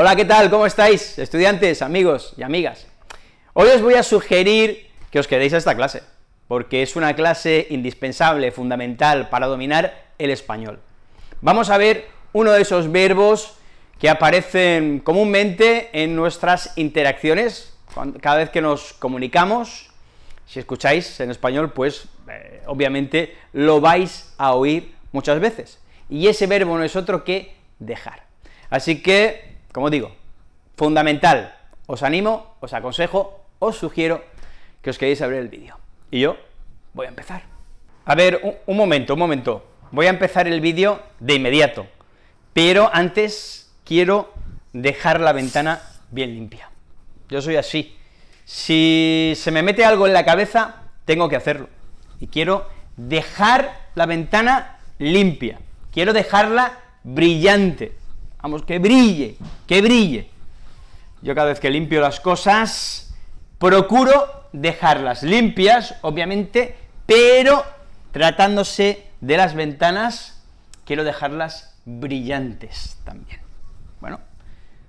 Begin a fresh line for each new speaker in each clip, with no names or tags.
Hola, ¿qué tal? ¿Cómo estáis? Estudiantes, amigos y amigas. Hoy os voy a sugerir que os quedéis a esta clase, porque es una clase indispensable, fundamental para dominar el español. Vamos a ver uno de esos verbos que aparecen comúnmente en nuestras interacciones, cada vez que nos comunicamos, si escucháis en español, pues eh, obviamente lo vais a oír muchas veces. Y ese verbo no es otro que dejar. Así que como digo, fundamental. Os animo, os aconsejo, os sugiero que os queréis abrir el vídeo. Y yo voy a empezar. A ver, un, un momento, un momento. Voy a empezar el vídeo de inmediato, pero antes quiero dejar la ventana bien limpia. Yo soy así. Si se me mete algo en la cabeza, tengo que hacerlo. Y quiero dejar la ventana limpia. Quiero dejarla brillante que brille, que brille. Yo cada vez que limpio las cosas, procuro dejarlas limpias, obviamente, pero tratándose de las ventanas, quiero dejarlas brillantes también. Bueno,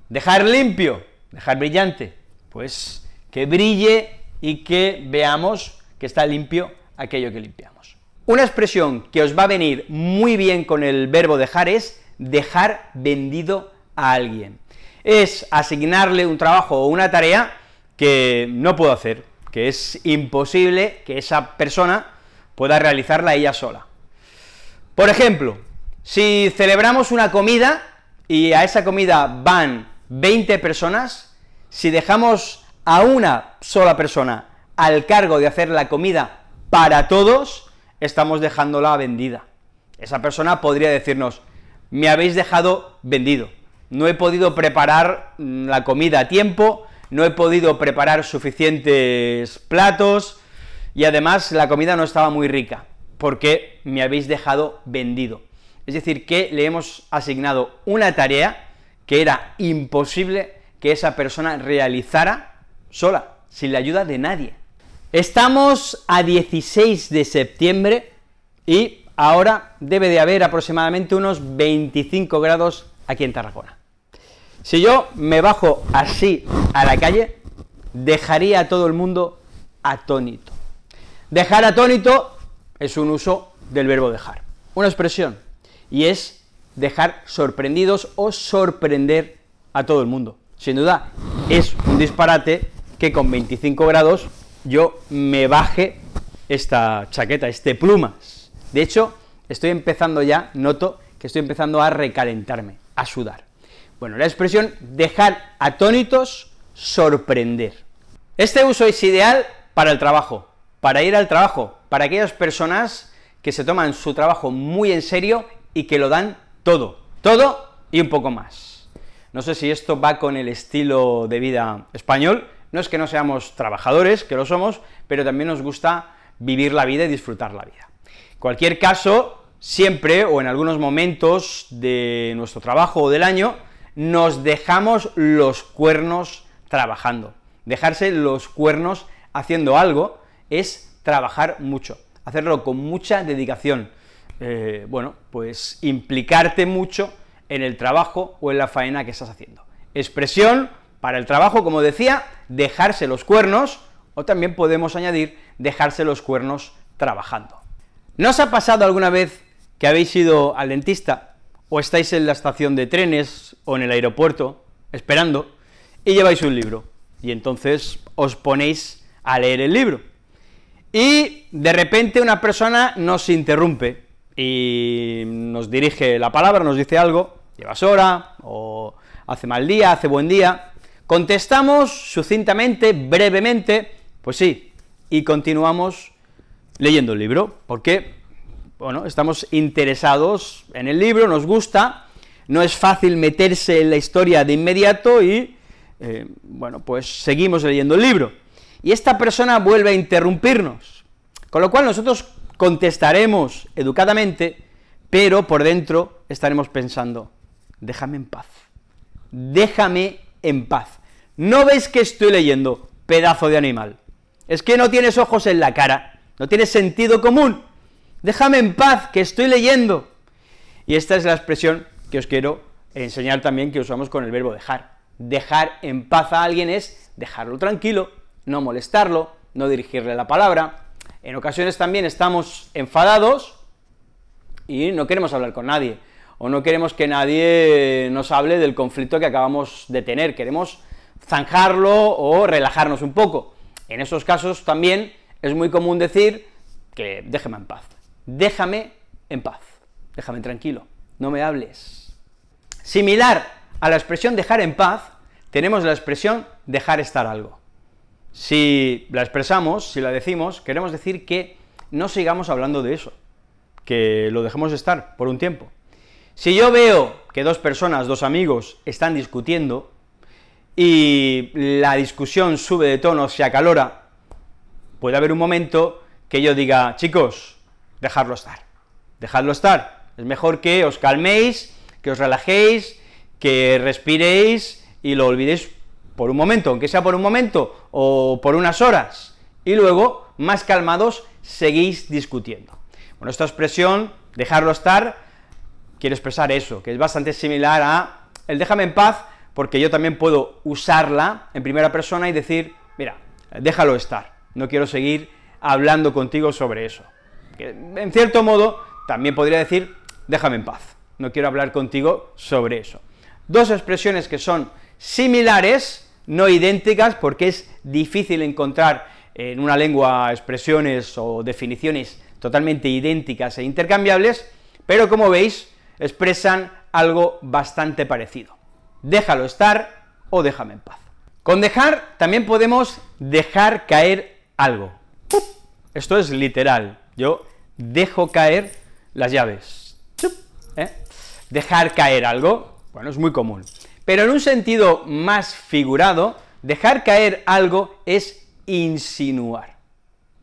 dejar limpio, dejar brillante, pues que brille y que veamos que está limpio aquello que limpiamos. Una expresión que os va a venir muy bien con el verbo dejar es dejar vendido a alguien. Es asignarle un trabajo o una tarea que no puedo hacer, que es imposible que esa persona pueda realizarla ella sola. Por ejemplo, si celebramos una comida y a esa comida van 20 personas, si dejamos a una sola persona al cargo de hacer la comida para todos, estamos dejándola vendida. Esa persona podría decirnos, me habéis dejado vendido. No he podido preparar mm, la comida a tiempo, no he podido preparar suficientes platos y además la comida no estaba muy rica, porque me habéis dejado vendido. Es decir, que le hemos asignado una tarea que era imposible que esa persona realizara sola, sin la ayuda de nadie. Estamos a 16 de septiembre y ahora debe de haber aproximadamente unos 25 grados aquí en Tarragona. Si yo me bajo así a la calle, dejaría a todo el mundo atónito. Dejar atónito es un uso del verbo dejar, una expresión, y es dejar sorprendidos o sorprender a todo el mundo. Sin duda, es un disparate que con 25 grados yo me baje esta chaqueta, este plumas. De hecho, estoy empezando ya, noto que estoy empezando a recalentarme, a sudar. Bueno, la expresión dejar atónitos, sorprender. Este uso es ideal para el trabajo, para ir al trabajo, para aquellas personas que se toman su trabajo muy en serio y que lo dan todo, todo y un poco más. No sé si esto va con el estilo de vida español, no es que no seamos trabajadores, que lo somos, pero también nos gusta vivir la vida y disfrutar la vida. Cualquier caso, siempre o en algunos momentos de nuestro trabajo o del año, nos dejamos los cuernos trabajando. Dejarse los cuernos haciendo algo es trabajar mucho, hacerlo con mucha dedicación. Eh, bueno, pues implicarte mucho en el trabajo o en la faena que estás haciendo. Expresión para el trabajo, como decía, dejarse los cuernos, o también podemos añadir dejarse los cuernos trabajando. ¿No os ha pasado alguna vez que habéis ido al dentista o estáis en la estación de trenes o en el aeropuerto esperando y lleváis un libro? Y entonces os ponéis a leer el libro. Y de repente una persona nos interrumpe y nos dirige la palabra, nos dice algo, llevas hora, o hace mal día, hace buen día, contestamos sucintamente, brevemente, pues sí, y continuamos leyendo el libro, porque, bueno, estamos interesados en el libro, nos gusta, no es fácil meterse en la historia de inmediato y, eh, bueno, pues seguimos leyendo el libro. Y esta persona vuelve a interrumpirnos, con lo cual nosotros contestaremos educadamente, pero por dentro estaremos pensando, déjame en paz, déjame en paz. No ves que estoy leyendo, pedazo de animal. Es que no tienes ojos en la cara, no tiene sentido común. Déjame en paz, que estoy leyendo. Y esta es la expresión que os quiero enseñar también que usamos con el verbo dejar. Dejar en paz a alguien es dejarlo tranquilo, no molestarlo, no dirigirle la palabra. En ocasiones también estamos enfadados y no queremos hablar con nadie, o no queremos que nadie nos hable del conflicto que acabamos de tener, queremos zanjarlo o relajarnos un poco. En esos casos también es muy común decir que déjame en paz, déjame en paz, déjame tranquilo, no me hables. Similar a la expresión dejar en paz, tenemos la expresión dejar estar algo. Si la expresamos, si la decimos, queremos decir que no sigamos hablando de eso, que lo dejemos estar por un tiempo. Si yo veo que dos personas, dos amigos, están discutiendo y la discusión sube de tono, se acalora, puede haber un momento que yo diga, chicos, dejadlo estar, dejadlo estar. Es mejor que os calméis, que os relajéis, que respiréis y lo olvidéis por un momento, aunque sea por un momento o por unas horas, y luego, más calmados, seguís discutiendo. Bueno, esta expresión, dejarlo estar, quiero expresar eso, que es bastante similar a el déjame en paz, porque yo también puedo usarla en primera persona y decir, mira, déjalo estar, no quiero seguir hablando contigo sobre eso. en cierto modo, también podría decir, déjame en paz, no quiero hablar contigo sobre eso. Dos expresiones que son similares, no idénticas, porque es difícil encontrar en una lengua expresiones o definiciones totalmente idénticas e intercambiables, pero como veis, expresan algo bastante parecido. Déjalo estar o déjame en paz. Con dejar también podemos dejar caer algo. Esto es literal. Yo dejo caer las llaves. ¿Eh? Dejar caer algo, bueno, es muy común. Pero en un sentido más figurado, dejar caer algo es insinuar.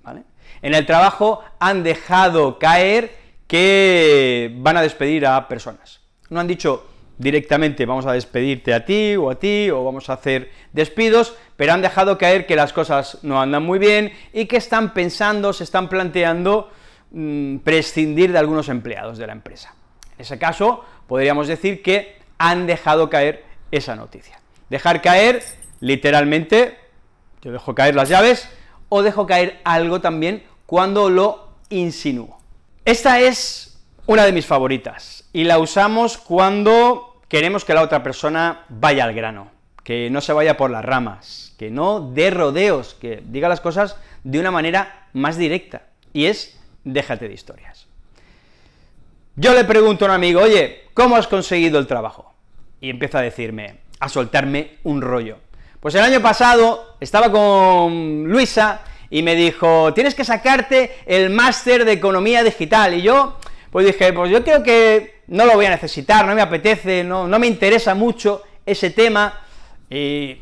¿vale? En el trabajo han dejado caer que van a despedir a personas. No han dicho, directamente vamos a despedirte a ti o a ti o vamos a hacer despidos, pero han dejado caer que las cosas no andan muy bien y que están pensando, se están planteando mm, prescindir de algunos empleados de la empresa. En ese caso, podríamos decir que han dejado caer esa noticia. Dejar caer, literalmente, yo dejo caer las llaves o dejo caer algo también cuando lo insinúo. Esta es una de mis favoritas y la usamos cuando queremos que la otra persona vaya al grano, que no se vaya por las ramas, que no dé rodeos, que diga las cosas de una manera más directa, y es déjate de historias. Yo le pregunto a un amigo, oye, ¿cómo has conseguido el trabajo? Y empieza a decirme, a soltarme un rollo. Pues el año pasado estaba con Luisa y me dijo, tienes que sacarte el máster de economía digital. Y yo, pues dije, pues yo creo que no lo voy a necesitar, no me apetece, no, me interesa mucho ese tema. Y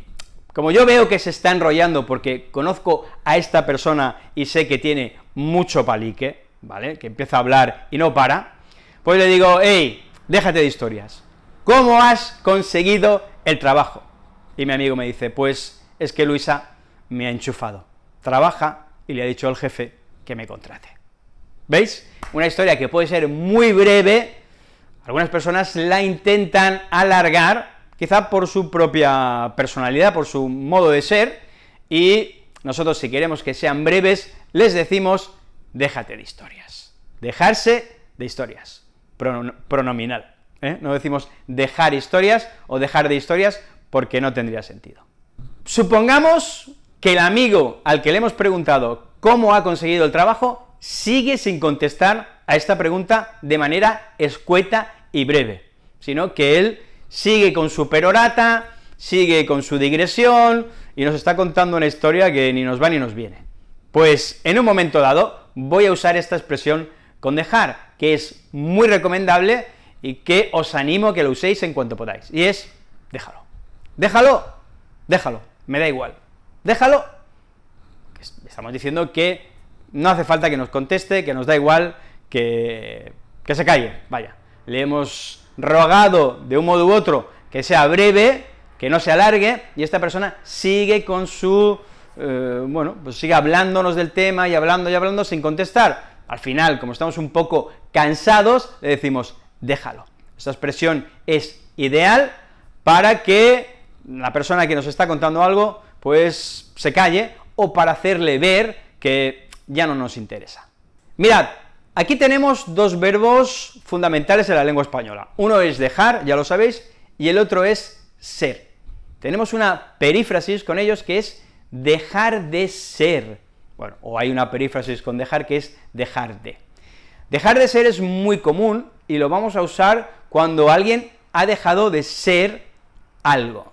como yo veo que se está enrollando porque conozco a esta persona y sé que tiene mucho palique, ¿vale? Que empieza a hablar y no para, pues le digo, hey, déjate de historias. ¿Cómo has conseguido el trabajo? Y mi amigo me dice, pues es que Luisa me ha enchufado, trabaja y le ha dicho al jefe que me contrate. ¿Veis? Una historia que puede ser muy breve, algunas personas la intentan alargar, quizá por su propia personalidad, por su modo de ser, y nosotros si queremos que sean breves, les decimos, déjate de historias. Dejarse de historias, pronominal. ¿eh? No decimos dejar historias o dejar de historias porque no tendría sentido. Supongamos que el amigo al que le hemos preguntado cómo ha conseguido el trabajo sigue sin contestar a esta pregunta de manera escueta y breve, sino que él sigue con su perorata, sigue con su digresión y nos está contando una historia que ni nos va ni nos viene. Pues en un momento dado voy a usar esta expresión con dejar, que es muy recomendable y que os animo a que lo uséis en cuanto podáis, y es déjalo. Déjalo, déjalo, me da igual. Déjalo. Estamos diciendo que no hace falta que nos conteste, que nos da igual, que, que se calle, vaya. Le hemos rogado de un modo u otro que sea breve, que no se alargue, y esta persona sigue con su, eh, bueno, pues sigue hablándonos del tema y hablando y hablando sin contestar. Al final, como estamos un poco cansados, le decimos, déjalo. Esta expresión es ideal para que la persona que nos está contando algo, pues se calle, o para hacerle ver que ya no nos interesa. Mirad, aquí tenemos dos verbos fundamentales en la lengua española. Uno es dejar, ya lo sabéis, y el otro es ser. Tenemos una perífrasis con ellos que es dejar de ser. Bueno, o hay una perífrasis con dejar que es dejar de. Dejar de ser es muy común y lo vamos a usar cuando alguien ha dejado de ser algo.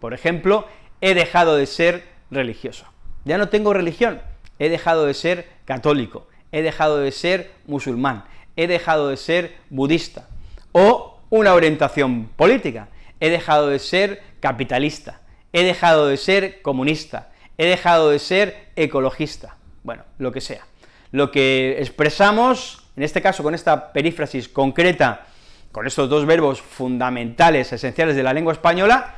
Por ejemplo, he dejado de ser religioso. Ya no tengo religión, he dejado de ser católico, he dejado de ser musulmán, he dejado de ser budista, o una orientación política, he dejado de ser capitalista, he dejado de ser comunista, he dejado de ser ecologista, bueno, lo que sea. Lo que expresamos, en este caso con esta perífrasis concreta, con estos dos verbos fundamentales, esenciales de la lengua española,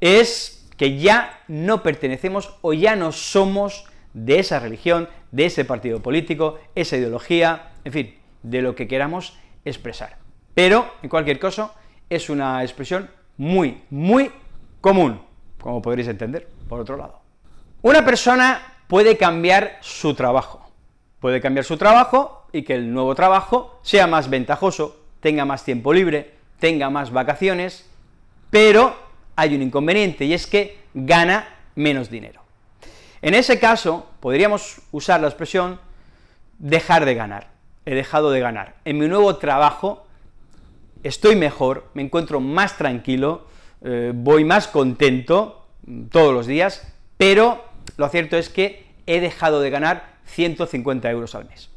es que ya no pertenecemos o ya no somos de esa religión, de ese partido político, esa ideología, en fin, de lo que queramos expresar. Pero, en cualquier caso, es una expresión muy, muy común, como podréis entender, por otro lado. Una persona puede cambiar su trabajo, puede cambiar su trabajo y que el nuevo trabajo sea más ventajoso, tenga más tiempo libre, tenga más vacaciones, pero hay un inconveniente y es que gana menos dinero. En ese caso, podríamos usar la expresión dejar de ganar. He dejado de ganar. En mi nuevo trabajo estoy mejor, me encuentro más tranquilo, eh, voy más contento mm, todos los días, pero lo cierto es que he dejado de ganar 150 euros al mes.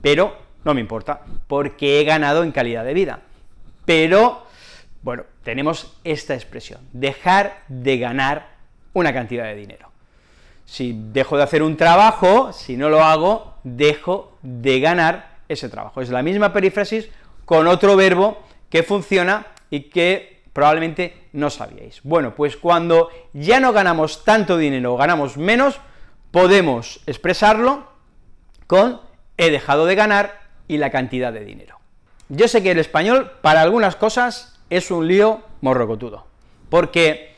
Pero no me importa, porque he ganado en calidad de vida. Pero, bueno, tenemos esta expresión, dejar de ganar una cantidad de dinero. Si dejo de hacer un trabajo, si no lo hago, dejo de ganar ese trabajo. Es la misma perífrasis con otro verbo que funciona y que probablemente no sabíais. Bueno, pues cuando ya no ganamos tanto dinero o ganamos menos, podemos expresarlo con he dejado de ganar y la cantidad de dinero. Yo sé que el español para algunas cosas es un lío morrocotudo, porque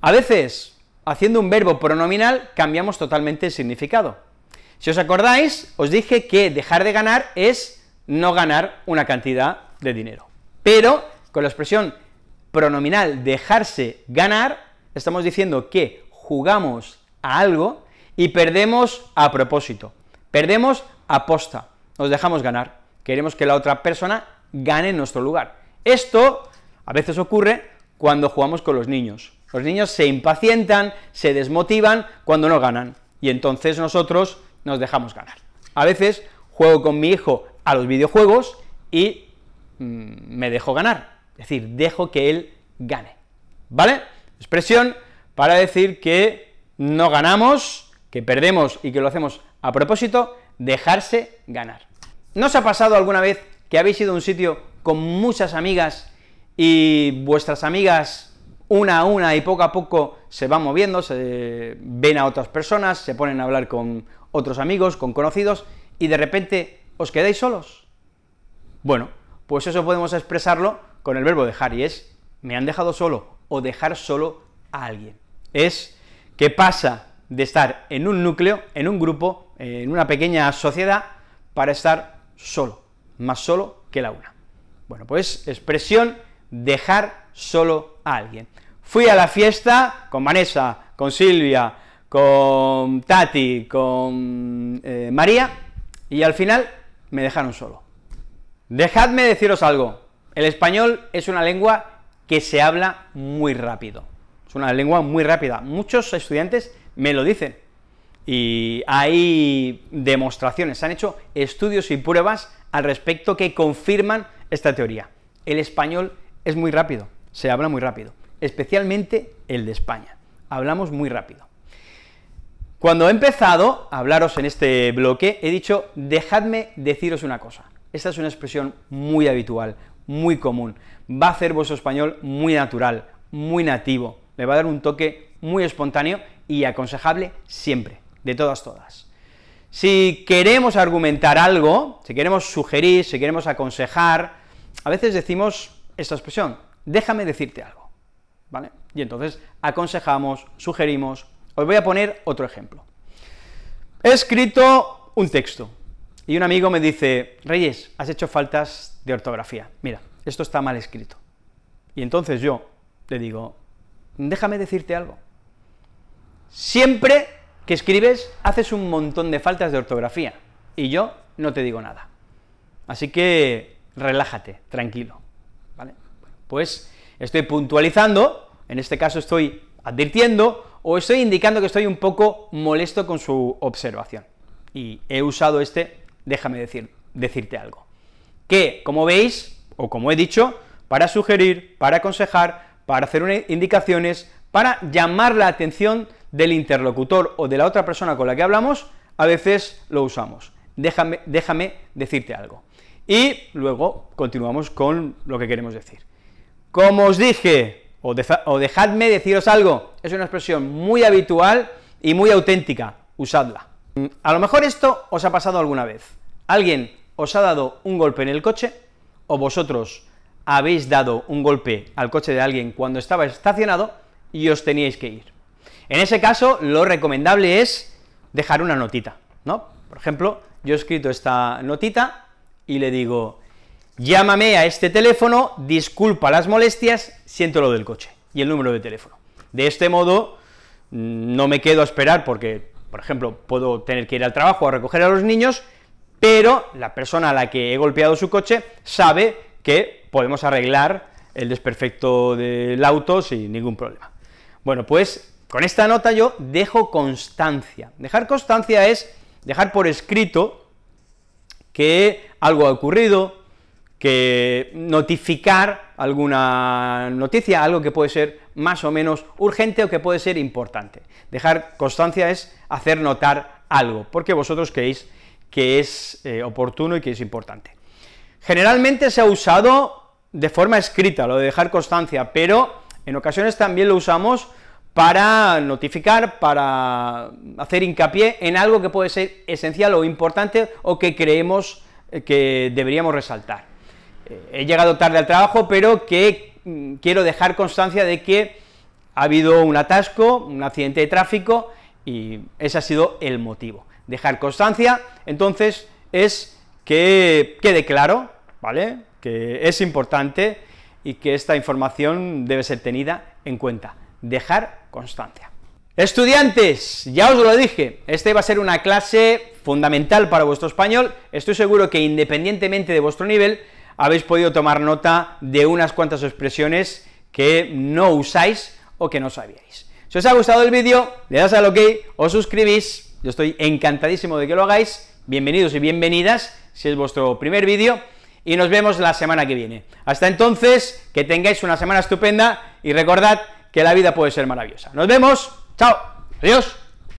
a veces haciendo un verbo pronominal cambiamos totalmente el significado. Si os acordáis, os dije que dejar de ganar es no ganar una cantidad de dinero. Pero con la expresión pronominal dejarse ganar, estamos diciendo que jugamos a algo y perdemos a propósito, perdemos aposta, nos dejamos ganar, queremos que la otra persona gane en nuestro lugar. Esto a veces ocurre cuando jugamos con los niños. Los niños se impacientan, se desmotivan cuando no ganan, y entonces nosotros nos dejamos ganar. A veces juego con mi hijo a los videojuegos y mm, me dejo ganar, es decir, dejo que él gane, ¿vale? Expresión para decir que no ganamos, que perdemos y que lo hacemos a propósito, dejarse ganar. ¿No os ha pasado alguna vez que habéis ido a un sitio con muchas amigas y vuestras amigas una a una y poco a poco se van moviendo, se ven a otras personas, se ponen a hablar con otros amigos, con conocidos, y de repente os quedáis solos. Bueno, pues eso podemos expresarlo con el verbo dejar, y es me han dejado solo o dejar solo a alguien. Es que pasa de estar en un núcleo, en un grupo, en una pequeña sociedad, para estar solo, más solo que la una. Bueno, pues expresión dejar solo alguien. Fui a la fiesta con Vanessa, con Silvia, con Tati, con eh, María, y al final me dejaron solo. Dejadme deciros algo, el español es una lengua que se habla muy rápido, es una lengua muy rápida, muchos estudiantes me lo dicen, y hay demostraciones, se han hecho estudios y pruebas al respecto que confirman esta teoría. El español es muy rápido, se habla muy rápido, especialmente el de España. Hablamos muy rápido. Cuando he empezado a hablaros en este bloque, he dicho, dejadme deciros una cosa. Esta es una expresión muy habitual, muy común. Va a hacer vuestro español muy natural, muy nativo. Le va a dar un toque muy espontáneo y aconsejable siempre, de todas, todas. Si queremos argumentar algo, si queremos sugerir, si queremos aconsejar, a veces decimos esta expresión, déjame decirte algo, ¿vale? Y entonces aconsejamos, sugerimos. Os voy a poner otro ejemplo. He escrito un texto y un amigo me dice, Reyes, has hecho faltas de ortografía. Mira, esto está mal escrito. Y entonces yo le digo, déjame decirte algo. Siempre que escribes haces un montón de faltas de ortografía y yo no te digo nada. Así que relájate, tranquilo. Pues estoy puntualizando, en este caso estoy advirtiendo o estoy indicando que estoy un poco molesto con su observación. Y he usado este, déjame decirte algo. Que, como veis, o como he dicho, para sugerir, para aconsejar, para hacer indicaciones, para llamar la atención del interlocutor o de la otra persona con la que hablamos, a veces lo usamos. Déjame, déjame decirte algo. Y luego continuamos con lo que queremos decir. Como os dije, o, dejadme deciros algo, es una expresión muy habitual y muy auténtica, usadla. Mm, a lo mejor esto os ha pasado alguna vez. Alguien os ha dado un golpe en el coche, o vosotros habéis dado un golpe al coche de alguien cuando estaba estacionado y os teníais que ir. En ese caso, lo recomendable es dejar una notita, ¿no? Por ejemplo, yo he escrito esta notita y le digo, llámame a este teléfono, disculpa las molestias, siento lo del coche y el número de teléfono. De este modo, mm, no me quedo a esperar porque, por ejemplo, puedo tener que ir al trabajo a recoger a los niños, pero la persona a la que he golpeado su coche sabe que podemos arreglar el desperfecto del auto sin ningún problema. Bueno, pues con esta nota yo dejo constancia. Dejar constancia es dejar por escrito que algo ha ocurrido, que notificar alguna noticia, algo que puede ser más o menos urgente o que puede ser importante. Dejar constancia es hacer notar algo, porque vosotros creéis que es eh, oportuno y que es importante. Generalmente se ha usado de forma escrita lo de dejar constancia, pero en ocasiones también lo usamos para notificar, para hacer hincapié en algo que puede ser esencial o importante o que creemos eh, que deberíamos resaltar. Eh, he llegado tarde al trabajo, pero que mm, quiero dejar constancia de que ha habido un atasco, un accidente de tráfico, y ese ha sido el motivo. Dejar constancia, entonces, es que quede claro, ¿vale? Que es importante y que esta información debe ser tenida en cuenta. Dejar constancia. Estudiantes, ya os lo dije, este va a ser una clase fundamental para vuestro español, estoy seguro que independientemente de vuestro nivel, habéis podido tomar nota de unas cuantas expresiones que no usáis o que no sabíais. Si os ha gustado el vídeo, le das al OK, os suscribís, yo estoy encantadísimo de que lo hagáis, bienvenidos y bienvenidas, si es vuestro primer vídeo, y nos vemos la semana que viene. Hasta entonces, que tengáis una semana estupenda y recordad que la vida puede ser maravillosa. Nos vemos, chao, adiós.